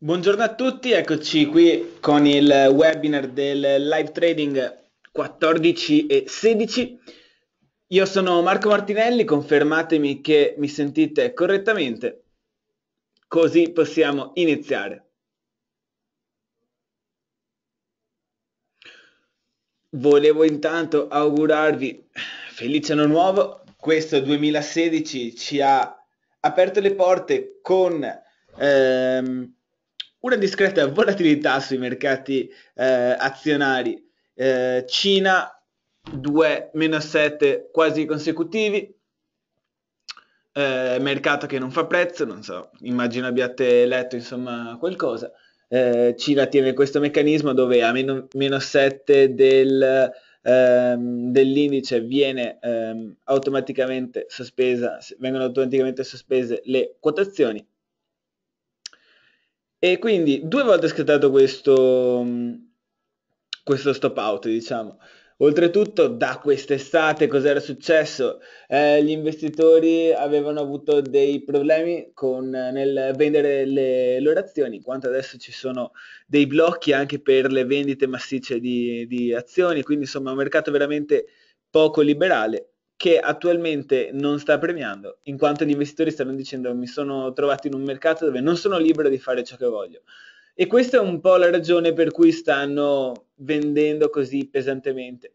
Buongiorno a tutti, eccoci qui con il webinar del live trading 14 e 16. Io sono Marco Martinelli, confermatemi che mi sentite correttamente, così possiamo iniziare. Volevo intanto augurarvi felice anno nuovo, questo 2016 ci ha aperto le porte con... Ehm, una discreta volatilità sui mercati eh, azionari. Eh, Cina 2 meno 7 quasi consecutivi, eh, mercato che non fa prezzo, non so, immagino abbiate letto insomma qualcosa. Eh, Cina tiene questo meccanismo dove a meno, meno 7 del, ehm, dell'indice viene, ehm, automaticamente sospesa, vengono automaticamente sospese le quotazioni e quindi due volte ho scattato questo, mm, questo stop out, diciamo. Oltretutto, da quest'estate cos'era successo? Eh, gli investitori avevano avuto dei problemi con, eh, nel vendere le loro azioni, quanto adesso ci sono dei blocchi anche per le vendite massicce di, di azioni, quindi insomma un mercato veramente poco liberale che attualmente non sta premiando, in quanto gli investitori stanno dicendo mi sono trovato in un mercato dove non sono libero di fare ciò che voglio. E questa è un po' la ragione per cui stanno vendendo così pesantemente.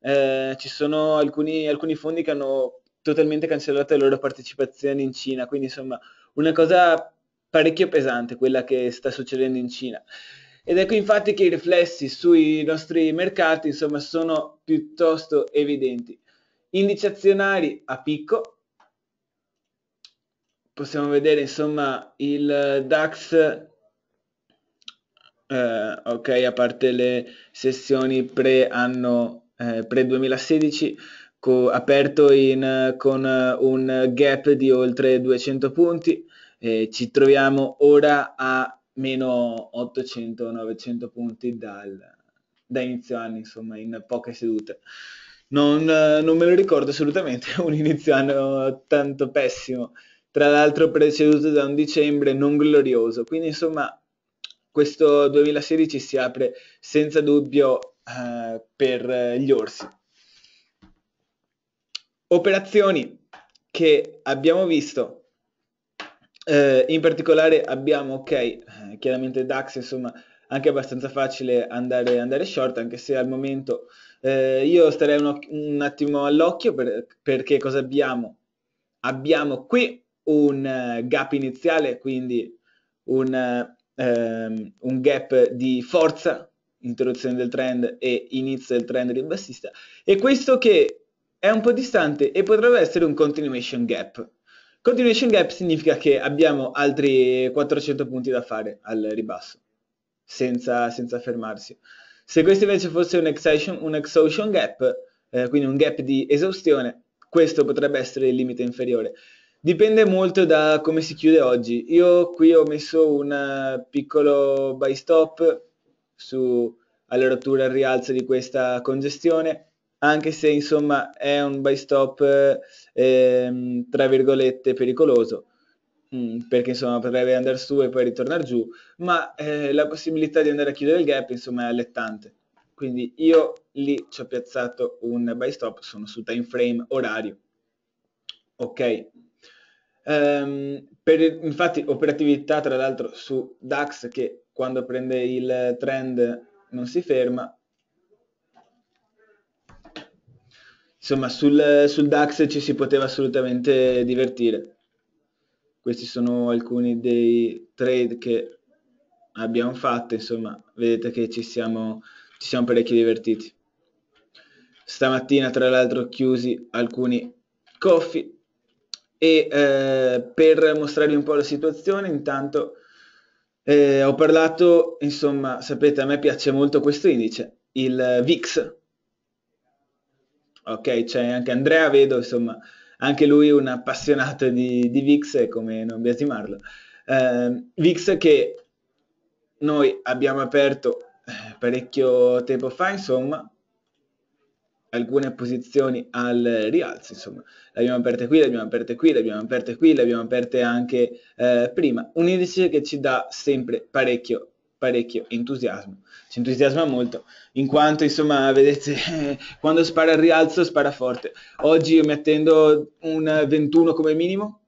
Eh, ci sono alcuni, alcuni, fondi che hanno totalmente cancellato le loro partecipazioni in Cina, quindi insomma una cosa parecchio pesante quella che sta succedendo in Cina. Ed ecco infatti che i riflessi sui nostri mercati insomma sono piuttosto evidenti. Indici azionari a picco, possiamo vedere insomma il eh, DAX eh, ok a parte le sessioni pre anno eh, pre 2016 co- aperto in, con un gap di oltre 200 punti eh, ci troviamo ora a meno 800-900 punti dal, da inizio anno insomma in poche sedute non, eh, non me lo ricordo assolutamente, è un inizio anno tanto pessimo, tra l'altro preceduto da un dicembre non glorioso, quindi insomma questo 2016 si apre senza dubbio eh, per gli orsi. Operazioni che abbiamo visto eh, in particolare abbiamo, ok, eh, chiaramente DAX, insomma, anche abbastanza facile andare, andare short, anche se al momento eh, io starei un, un attimo all'occhio per, perché cosa abbiamo? Abbiamo qui un uh, gap iniziale, quindi un, uh, um, un gap di forza, interruzione del trend e inizio del trend ribassista, e questo che è un po' distante e potrebbe essere un continuation gap. Continuation gap significa che abbiamo altri 400 punti da fare al ribasso, senza, senza fermarsi. Se questo invece fosse un exhaustion, un exhaustion gap, eh, quindi un gap di esaustione, questo potrebbe essere il limite inferiore. Dipende molto da come si chiude oggi. Io qui ho messo un eh, piccolo buy stop su all'apertura al rialzo di questa congestione, anche se insomma è un buy stop eh, tra virgolette pericoloso Mm, perché insomma potrebbe andare su e poi ritornare giù, ma eh, la possibilità di andare a chiudere il gap insomma è allettante. Quindi io lì ci ho piazzato un buy stop, sono su time frame orario. Ok. Um, per, infatti operatività tra l'altro su DAX che quando prende il trend non si ferma, insomma sul, sul, DAX ci si poteva assolutamente divertire questi sono alcuni dei trade che abbiamo fatto, insomma, vedete che ci siamo, ci siamo parecchio divertiti. Stamattina, tra l'altro, chiusi alcuni coffee e eh, per mostrarvi un po' la situazione, intanto eh, ho parlato, insomma, sapete, a me piace molto questo indice, il VIX. Ok, c'è anche Andrea, vedo, insomma, anche lui un appassionato di, di VIX e come non biasimarlo. Eh, VIX che noi abbiamo aperto eh, parecchio tempo fa, insomma, alcune posizioni al rialzo, insomma, le abbiamo aperte qui, le abbiamo aperte qui, le abbiamo aperte qui, le abbiamo aperte anche eh, prima. Un indice che ci dà sempre parecchio parecchio entusiasmo, ci entusiasma molto, in quanto insomma vedete quando spara al rialzo spara forte, oggi io mi attendo un 21 come minimo,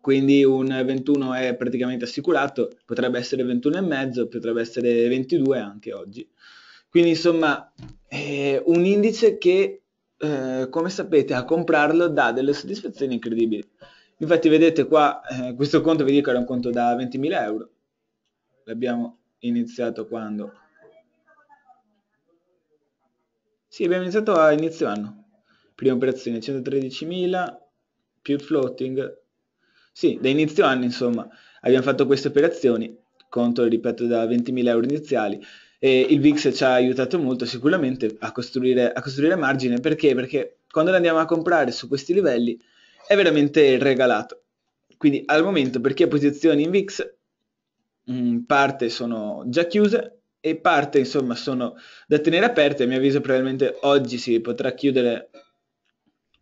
quindi un 21 è praticamente assicurato, potrebbe essere 21 e mezzo, potrebbe essere 22 anche oggi, quindi insomma è un indice che eh, come sapete a comprarlo dà delle soddisfazioni incredibili. Infatti vedete qua, eh, questo conto vi dico era un conto da 20.000 euro, l'abbiamo iniziato quando? Sì, abbiamo iniziato a inizio anno. Prima operazione 113.000 più floating. Sì, da inizio anno insomma abbiamo fatto queste operazioni, conto ripeto da 20.000 euro iniziali. E il VIX ci ha aiutato molto sicuramente a costruire, a costruire margine perché? Perché quando le andiamo a comprare su questi livelli è veramente regalato. Quindi al momento per chi ha posizioni in VIX Mm, parte sono già chiuse e parte insomma sono da tenere aperte, a mio avviso probabilmente oggi si potrà chiudere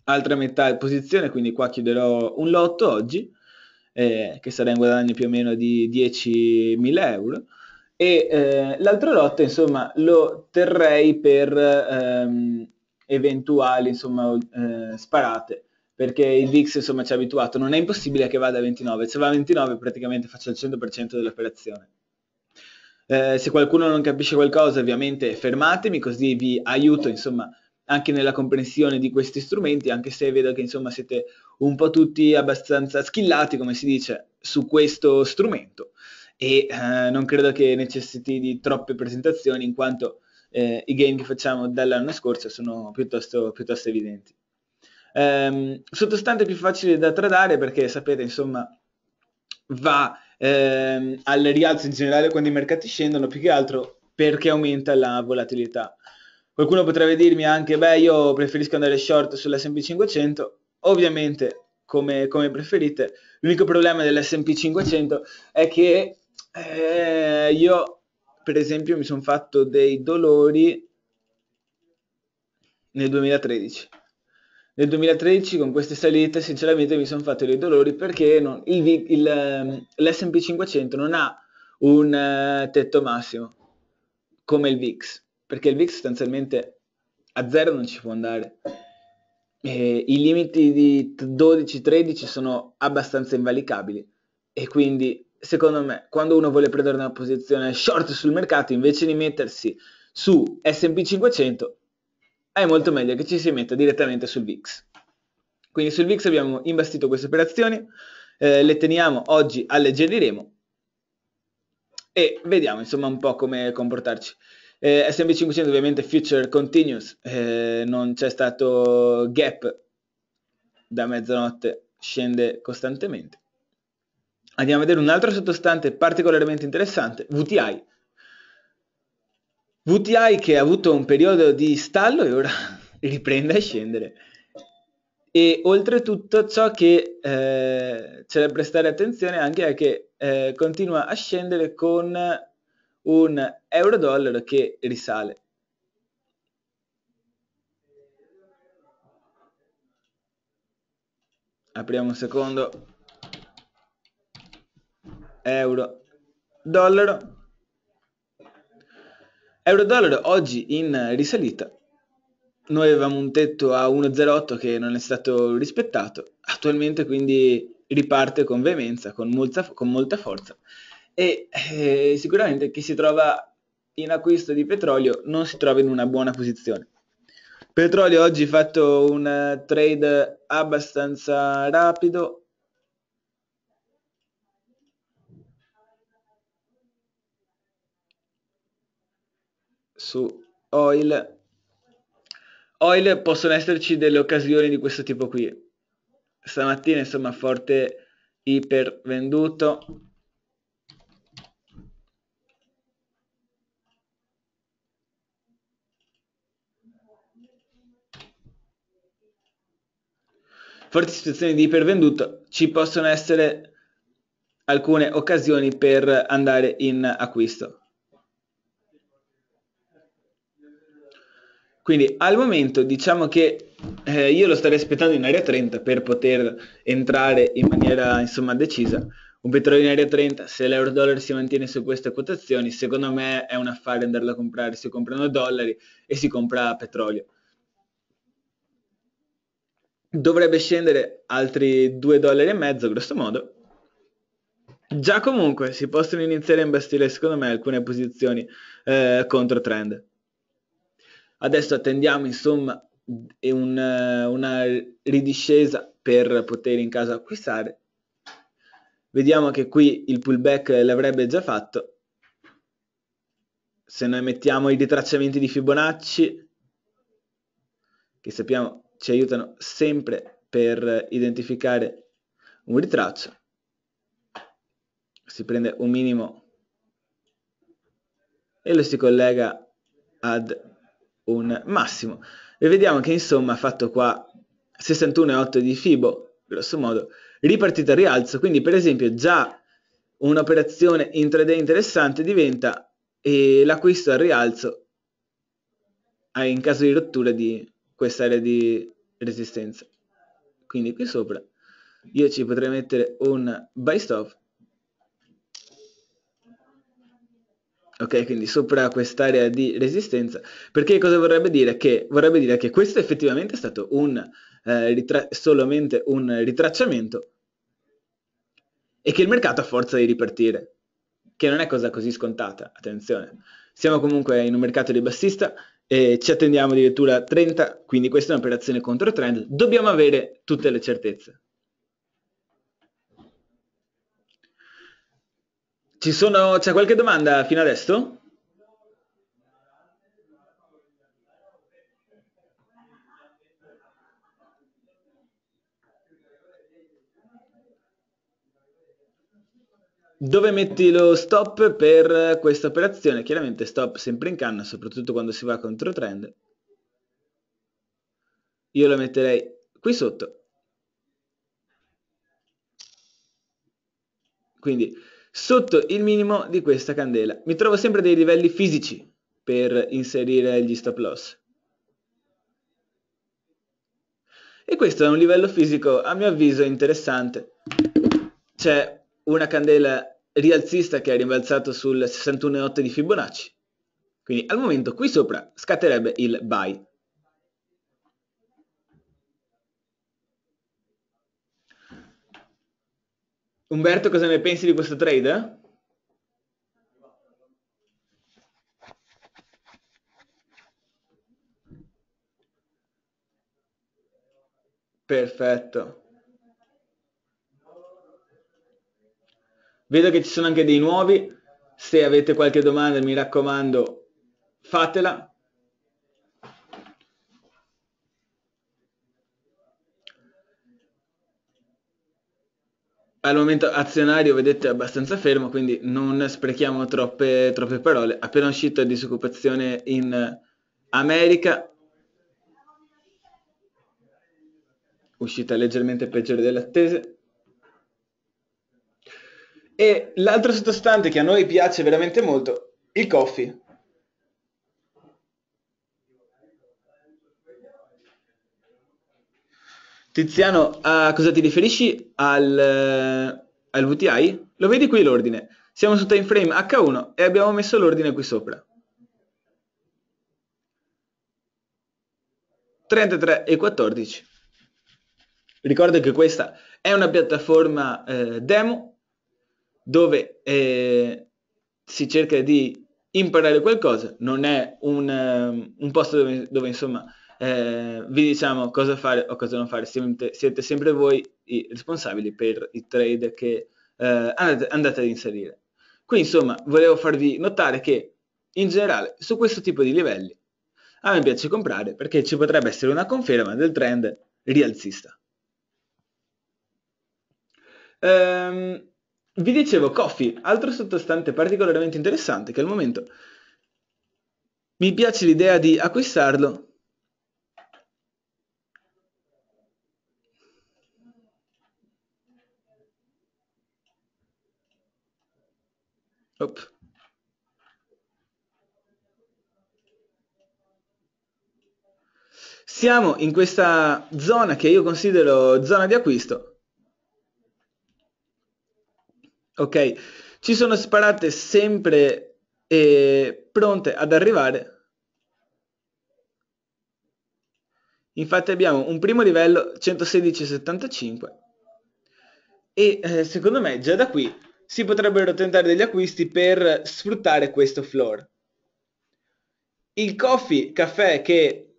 altra metà posizione, quindi qua chiuderò un lotto oggi, eh, che sarà in guadagno più o meno di 10.000 euro, e eh, l'altro lotto insomma lo terrei per ehm, eventuali insomma eh, sparate perché il VIX insomma ci ha abituato, non è impossibile che vada a 29, se va a 29 praticamente faccio il 100% dell'operazione. Eh, se qualcuno non capisce qualcosa ovviamente fermatemi così vi aiuto insomma anche nella comprensione di questi strumenti, anche se vedo che insomma siete un po' tutti abbastanza schillati come si dice, su questo strumento e eh, non credo che necessiti di troppe presentazioni in quanto eh, i gain che facciamo dall'anno scorso sono piuttosto, piuttosto evidenti. Ehm, sottostante più facile da tradare perché sapete, insomma, va ehm, al rialzo in generale quando i mercati scendono, più che altro perché aumenta la volatilità. Qualcuno potrebbe dirmi anche, beh, io preferisco andare short sull'S&P 500, ovviamente come, come preferite. L'unico problema dell'S&P 500 è che eh, io, per esempio, mi sono fatto dei dolori nel 2013 nel 2013 con queste salite sinceramente mi sono fatto dei dolori perché non, il, il, ehm, l'S&P 500 non ha un uh, tetto massimo come il VIX perché il VIX sostanzialmente a zero non ci può andare e i limiti di 12-13 sono abbastanza invalicabili e quindi secondo me quando uno vuole prendere una posizione short sul mercato invece di mettersi su S&P 500 è molto meglio che ci si metta direttamente sul VIX. Quindi sul VIX abbiamo imbastito queste operazioni, eh, le teniamo oggi, alleggeriremo e vediamo insomma un po' come comportarci. Eh, S&P 500 ovviamente future continuous, eh, non c'è stato gap da mezzanotte, scende costantemente. Andiamo a vedere un altro sottostante particolarmente interessante, VTI. VTI che ha avuto un periodo di stallo e ora riprende a scendere. E oltretutto ciò che eh, c'è da prestare attenzione anche è che eh, continua a scendere con un euro-dollaro che risale. Apriamo un secondo. Euro-dollaro Euro-dollaro oggi in risalita. Noi avevamo un tetto a 1,08 che non è stato rispettato, attualmente quindi riparte con veemenza, con molta, con molta forza e eh, sicuramente chi si trova in acquisto di petrolio non si trova in una buona posizione. Petrolio oggi fatto un eh, trade abbastanza rapido, su oil. Oil possono esserci delle occasioni di questo tipo qui. Stamattina, insomma, forte iper venduto. forti situazioni di ipervenduto, ci possono essere alcune occasioni per andare in acquisto. Quindi al momento diciamo che eh, io lo starei aspettando in area 30 per poter entrare in maniera insomma decisa. Un petrolio in area 30, se l'euro dollaro si mantiene su queste quotazioni, secondo me è un affare andarlo a comprare, si comprano dollari e si compra petrolio. Dovrebbe scendere altri 2 dollari e mezzo, grosso modo. Già comunque si possono iniziare a imbastire secondo me alcune posizioni eh, contro trend. Adesso attendiamo insomma un, eh, una ridiscesa per poter in caso acquistare. Vediamo che qui il pullback l'avrebbe già fatto. Se noi mettiamo i ritracciamenti di Fibonacci, che sappiamo ci aiutano sempre per identificare un ritraccio, si prende un minimo e lo si collega ad un massimo. E vediamo che insomma ha fatto qua 61,8 di Fibo, grosso modo, ripartito al rialzo, quindi per esempio già un'operazione intraday interessante diventa eh, l'acquisto al rialzo eh, in caso di rottura di quest'area di resistenza. Quindi qui sopra io ci potrei mettere un buy stop ok? Quindi sopra quest'area di resistenza, perché cosa vorrebbe dire? Che vorrebbe dire che questo effettivamente è stato un, eh, ritra- solamente un ritracciamento e che il mercato ha forza di ripartire, che non è cosa così scontata, attenzione. Siamo comunque in un mercato di bassista e ci attendiamo addirittura 30, quindi questa è un'operazione contro trend, dobbiamo avere tutte le certezze. Ci sono, c'è qualche domanda fino adesso? Dove metti lo stop per questa operazione? Chiaramente stop sempre in canna, soprattutto quando si va contro trend. Io lo metterei qui sotto. Quindi sotto il minimo di questa candela. Mi trovo sempre dei livelli fisici per inserire gli stop loss. E questo è un livello fisico a mio avviso interessante. C'è una candela rialzista che ha rimbalzato sul 61,8 di Fibonacci. Quindi al momento qui sopra scatterebbe il buy. Umberto, cosa ne pensi di questo trade? Perfetto. Vedo che ci sono anche dei nuovi. Se avete qualche domanda, mi raccomando, fatela. al momento azionario, vedete, è abbastanza fermo, quindi non sprechiamo troppe, troppe parole. Appena uscito disoccupazione in America, uscita leggermente peggiore dell'attese. E l'altro sottostante che a noi piace veramente molto, il coffee. Tiziano, a cosa ti riferisci? Al, eh, al VTI? Lo vedi qui l'ordine? Siamo su time frame H1 e abbiamo messo l'ordine qui sopra. 33 e 14. Ricordo che questa è una piattaforma eh, demo dove eh, si cerca di imparare qualcosa, non è un, um, un posto dove, dove insomma eh, vi diciamo cosa fare o cosa non fare, siete sempre voi i responsabili per i trade che eh, andate, andate ad inserire. Qui insomma volevo farvi notare che in generale su questo tipo di livelli a me piace comprare perché ci potrebbe essere una conferma del trend rialzista. Ehm, vi dicevo Coffee, altro sottostante particolarmente interessante che al momento mi piace l'idea di acquistarlo Hop. Siamo in questa zona che io considero zona di acquisto. Ok, ci sono sparate sempre eh, pronte ad arrivare. Infatti abbiamo un primo livello 116,75 e eh, secondo me già da qui si potrebbero tentare degli acquisti per sfruttare questo floor. Il coffee caffè che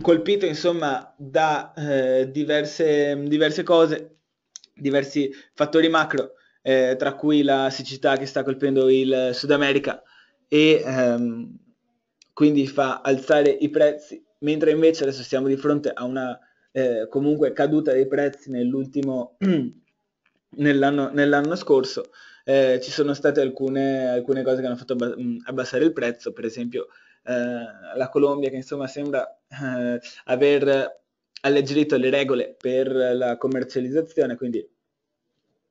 colpito insomma da eh, diverse, diverse, cose, diversi fattori macro, eh, tra cui la siccità che sta colpendo il Sud America e ehm, quindi fa alzare i prezzi, mentre invece adesso siamo di fronte a una eh, comunque caduta dei prezzi nell'ultimo nell'anno, nell'anno scorso eh, ci sono state alcune, alcune, cose che hanno fatto mm, abbassare il prezzo, per esempio eh, la Colombia che insomma sembra eh, aver alleggerito le regole per la commercializzazione quindi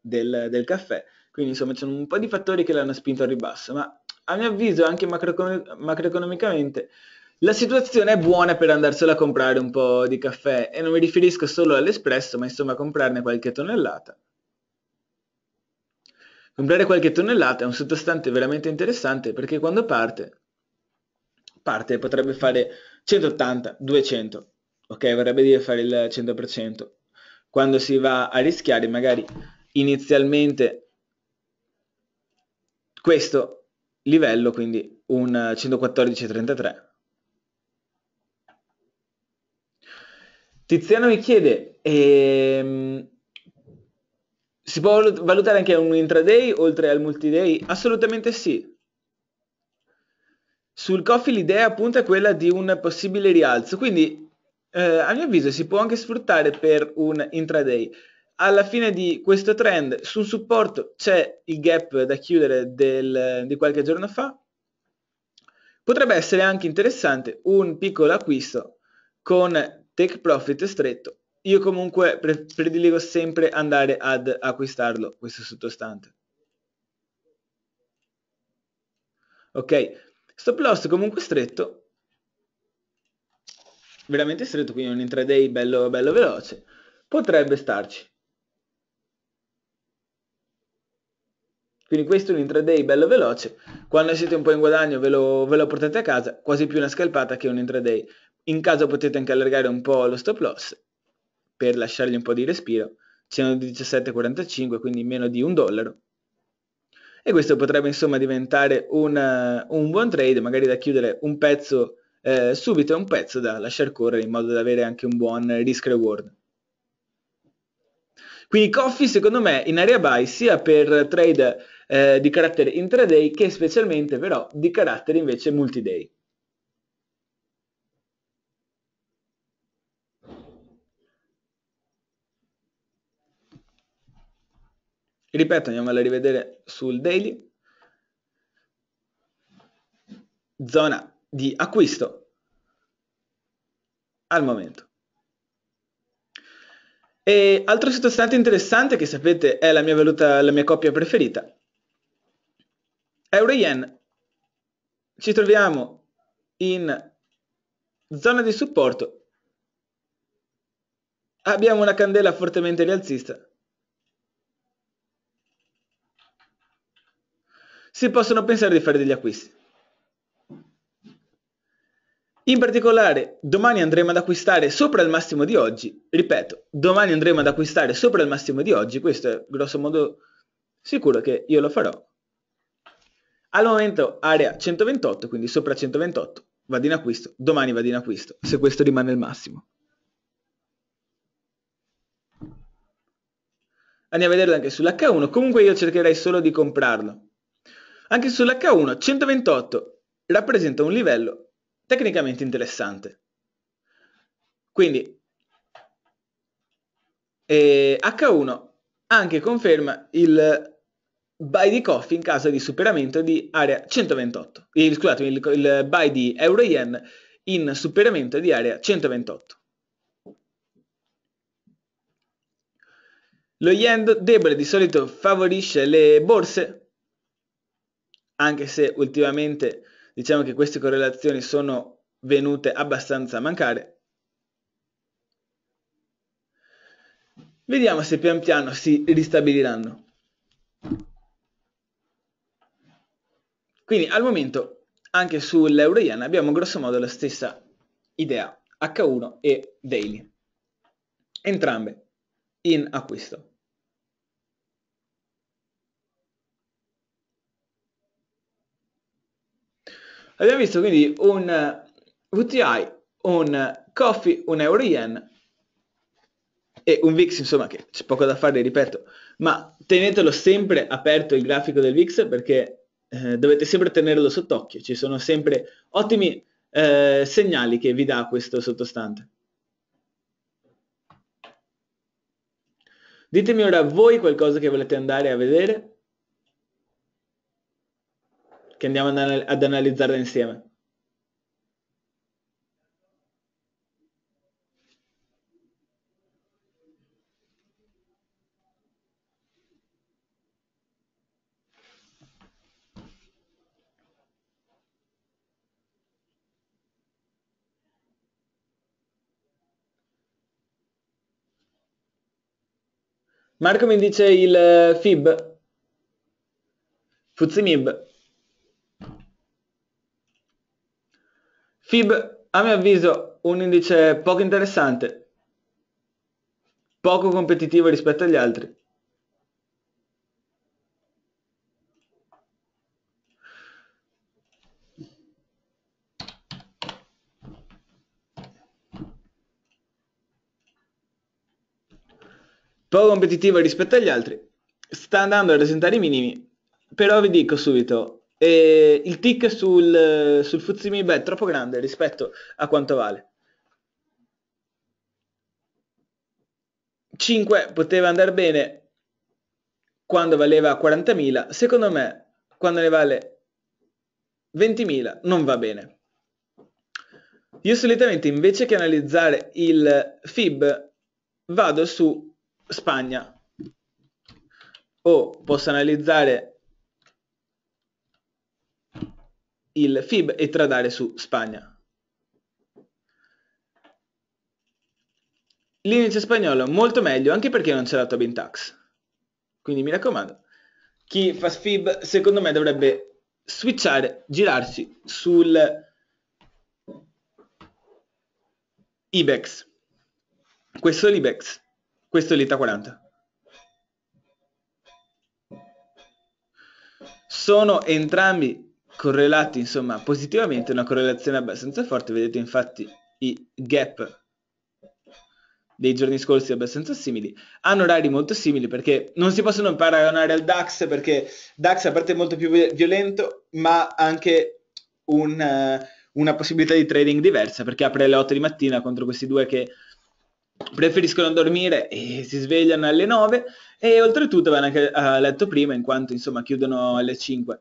del, del, caffè, quindi insomma c'è un po' di fattori che l'hanno spinto al ribasso, ma a mio avviso anche macroecon- macroeconomicamente la situazione è buona per andarsela a comprare un po' di caffè e non mi riferisco solo all'espresso, ma insomma a comprarne qualche tonnellata. Comprare qualche tonnellata è un sottostante veramente interessante perché quando parte, parte potrebbe fare 180, 200, ok? Vorrebbe dire fare il 100%. Quando si va a rischiare magari inizialmente questo livello, quindi un 114,33. Tiziano mi chiede... Ehm, si può valutare anche un intraday oltre al multiday? Assolutamente sì. Sul coffee l'idea appunto è quella di un possibile rialzo, quindi eh, a mio avviso si può anche sfruttare per un intraday. Alla fine di questo trend sul supporto c'è il gap da chiudere del, di qualche giorno fa. Potrebbe essere anche interessante un piccolo acquisto con take profit stretto io comunque pre- prediligo sempre andare ad acquistarlo, questo sottostante. Ok, stop loss comunque stretto, veramente stretto, quindi un intraday bello, bello veloce, potrebbe starci. Quindi questo è un intraday bello veloce, quando siete un po' in guadagno ve lo, ve lo portate a casa, quasi più una scalpata che un intraday. In caso potete anche allargare un po' lo stop loss per lasciargli un po' di respiro, c'erano 17,45, quindi meno di un dollaro. E questo potrebbe insomma diventare un, eh, un buon trade, magari da chiudere un pezzo eh, subito e un pezzo da lasciar correre in modo da avere anche un buon risk reward. Quindi Coffee secondo me in area buy sia per trade eh, di carattere intraday che specialmente però di carattere invece multiday. ripeto andiamo a rivedere sul daily zona di acquisto al momento e altro sottostante interessante che sapete è la mia valuta la mia coppia preferita euro yen ci troviamo in zona di supporto abbiamo una candela fortemente rialzista si possono pensare di fare degli acquisti. In particolare, domani andremo ad acquistare sopra il massimo di oggi, ripeto, domani andremo ad acquistare sopra il massimo di oggi, questo è grosso modo sicuro che io lo farò. Al momento area 128, quindi sopra 128, vado in acquisto, domani vado in acquisto, se questo rimane il massimo. Andiamo a vederlo anche sull'H1, comunque io cercherei solo di comprarlo, anche sull'H1 128 rappresenta un livello tecnicamente interessante. Quindi eh, H1 anche conferma il buy di coffee in caso di superamento di area 128, il, scusatemi, il, il buy di euro yen in superamento di area 128. Lo yen debole di solito favorisce le borse anche se ultimamente diciamo che queste correlazioni sono venute abbastanza a mancare. Vediamo se pian piano si ristabiliranno. Quindi al momento anche sull'euro yen abbiamo grossomodo la stessa idea, H1 e daily, entrambe in acquisto. Abbiamo visto quindi un VTI, eh, un eh, Coffee, un Euro Yen e un VIX, insomma, che c'è poco da fare, ripeto, ma tenetelo sempre aperto il grafico del VIX perché eh, dovete sempre tenerlo sott'occhio, ci sono sempre ottimi eh, segnali che vi dà questo sottostante. Ditemi ora voi qualcosa che volete andare a vedere che andiamo ad analizzarla insieme. Marco mi dice il eh, FIB. Fuzimib. FIB, a mio avviso, un indice poco interessante, poco competitivo rispetto agli altri. Poco competitivo rispetto agli altri, sta andando a presentare i minimi, però vi dico subito, e il tick sul, sul Fuzimi è troppo grande rispetto a quanto vale. 5 poteva andare bene quando valeva 40.000, secondo me quando ne vale 20.000 non va bene. Io solitamente invece che analizzare il FIB vado su Spagna o posso analizzare il FIB e tradare su Spagna. L'indice spagnolo molto meglio anche perché non c'è la Tobin Tax. Quindi mi raccomando, chi fa SFIB secondo me dovrebbe switchare, girarsi sul IBEX. Questo è l'IBEX, questo è l'ITA 40. Sono entrambi correlati insomma positivamente, una correlazione abbastanza forte, vedete infatti i gap dei giorni scorsi abbastanza simili, hanno orari molto simili perché non si possono paragonare al DAX perché DAX a parte è molto più violento ma anche un, eh, una possibilità di trading diversa perché apre alle 8 di mattina contro questi due che preferiscono dormire e si svegliano alle 9 e oltretutto vanno anche a letto prima in quanto insomma chiudono alle 5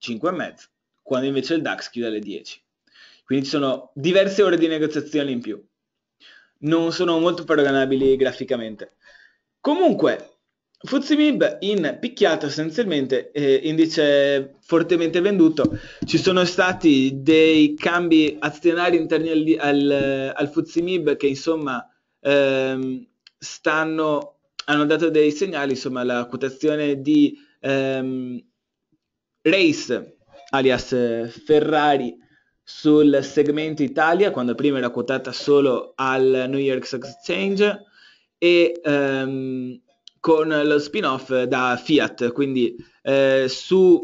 5,5, quando invece il DAX chiude alle 10. Quindi ci sono diverse ore di negoziazione in più. Non sono molto paragonabili graficamente. Comunque, Fuzimib in picchiato essenzialmente, eh, indice fortemente venduto, ci sono stati dei cambi azionari interni al, al, al Fuzimib che insomma ehm, stanno, hanno dato dei segnali, insomma la quotazione di ehm, Race, alias eh, Ferrari, sul segmento Italia, quando prima era quotata solo al New York Stock Exchange, e ehm, con lo spin-off da Fiat, quindi eh, su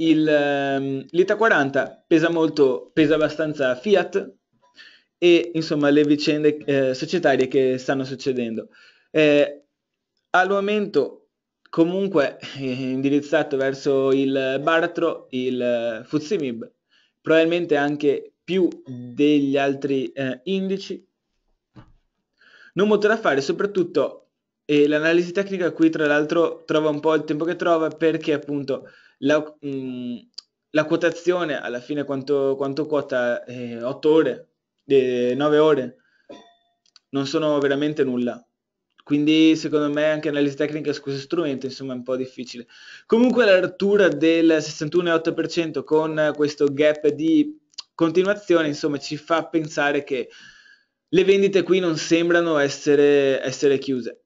il, ehm, l'Ita 40 pesa molto, pesa abbastanza Fiat e insomma le vicende eh, societarie che stanno succedendo. Eh, al momento comunque eh, indirizzato verso il baratro, il eh, Fuzimib, probabilmente anche più degli altri eh, indici. Non molto da fare, soprattutto eh, l'analisi tecnica qui tra l'altro trova un po' il tempo che trova perché appunto la, mh, mm, la quotazione alla fine quanto, quanto quota eh, 8 ore, 9 eh, ore, non sono veramente nulla quindi secondo me anche analisi tecnica su questo strumento insomma è un po' difficile. Comunque l'apertura del 61,8% con questo gap di continuazione insomma ci fa pensare che le vendite qui non sembrano essere, essere chiuse.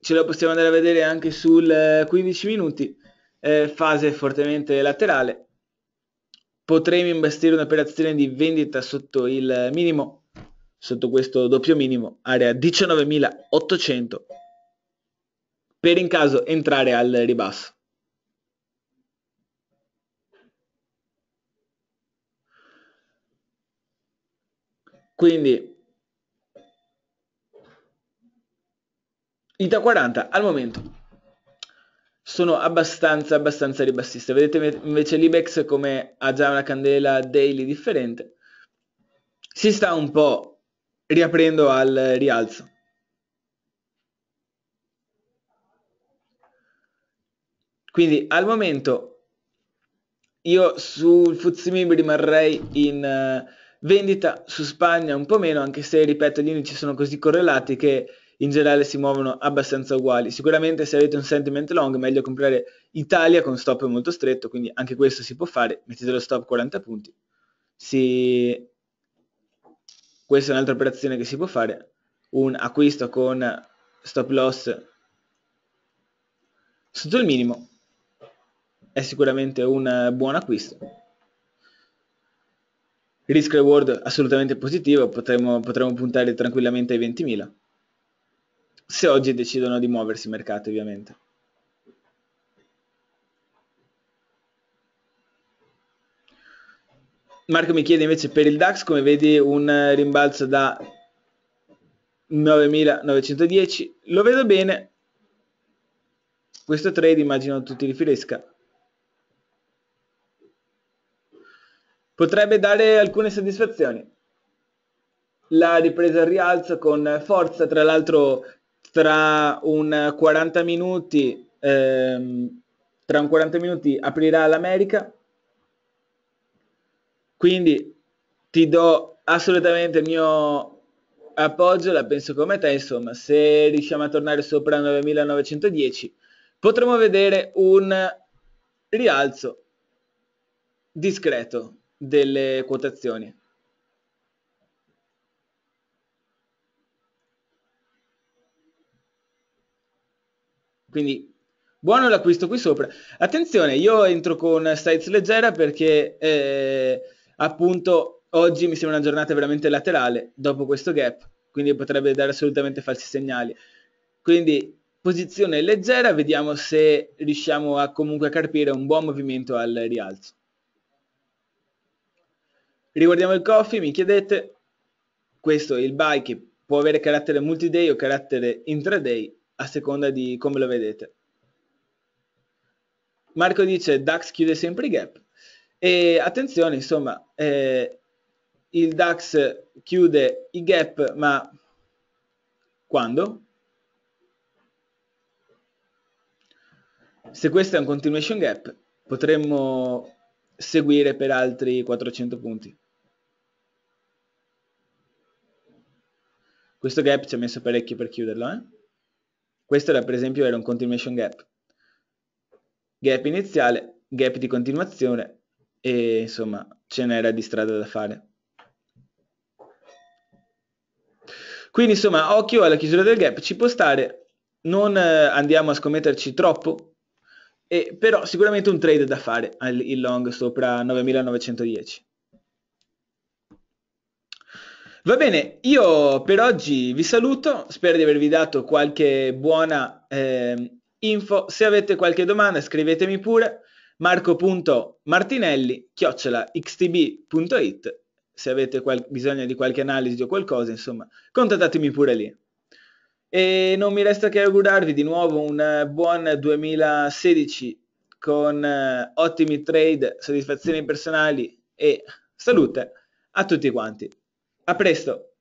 Ce la possiamo andare a vedere anche sul 15 minuti, eh, fase fortemente laterale. Potremmo investire un'operazione di vendita sotto il minimo sotto questo doppio minimo, area 19.800 per in caso entrare al ribasso. Quindi ITA 40 al momento sono abbastanza abbastanza ribassiste. Vedete invece l'Ibex come ha già una candela daily differente. Si sta un po' riaprendo al rialzo. Quindi al momento io sul Fuzimib rimarrei in uh, vendita, su Spagna un po' meno, anche se ripeto gli indici sono così correlati che in generale si muovono abbastanza uguali. Sicuramente se avete un sentiment long meglio comprare Italia con stop molto stretto, quindi anche questo si può fare, mettete lo stop 40 punti, si questa è un'altra operazione che si può fare, un acquisto con stop loss sotto il minimo è sicuramente un buon acquisto. Risk reward assolutamente positivo, potremmo, potremmo puntare tranquillamente ai 20.000. Se oggi decidono di muoversi i mercati ovviamente. Marco mi chiede invece per il DAX come vedi un eh, rimbalzo da 9910. Lo vedo bene. Questo trade immagino tutti riferisca. Potrebbe dare alcune soddisfazioni. La ripresa al rialzo con forza, tra l'altro tra un 40 minuti, ehm, tra un 40 minuti aprirà l'America quindi ti do assolutamente il mio appoggio, la penso come te, insomma, se riusciamo a tornare sopra 9910 potremo vedere un rialzo discreto delle quotazioni. Quindi buono l'acquisto qui sopra. Attenzione, io entro con sites leggera perché eh, appunto oggi mi sembra una giornata veramente laterale dopo questo gap, quindi potrebbe dare assolutamente falsi segnali. Quindi posizione leggera, vediamo se riusciamo a comunque carpire un buon movimento al rialzo. Riguardiamo il coffee, mi chiedete, questo è il buy che può avere carattere multi-day o carattere intraday a seconda di come lo vedete. Marco dice DAX chiude sempre i gap, e attenzione, insomma, eh, il DAX chiude i gap, ma quando? Se questo è un continuation gap, potremmo seguire per altri 400 punti. Questo gap ci ha messo parecchio per chiuderlo, eh? Questo era per esempio era un continuation gap. Gap iniziale, gap di continuazione, e insomma ce n'era di strada da fare. Quindi insomma occhio alla chiusura del gap, ci può stare, non eh, andiamo a scommetterci troppo, e, però sicuramente un trade da fare al, il long sopra 9910. Va bene, io per oggi vi saluto, spero di avervi dato qualche buona eh, info, se avete qualche domanda scrivetemi pure, marco.martinelli chiocciola xtb.it se avete qual- bisogno di qualche analisi o qualcosa, insomma, contattatemi pure lì. E non mi resta che augurarvi di nuovo un eh, buon 2016 con eh, ottimi trade, soddisfazioni personali e salute a tutti quanti. A presto!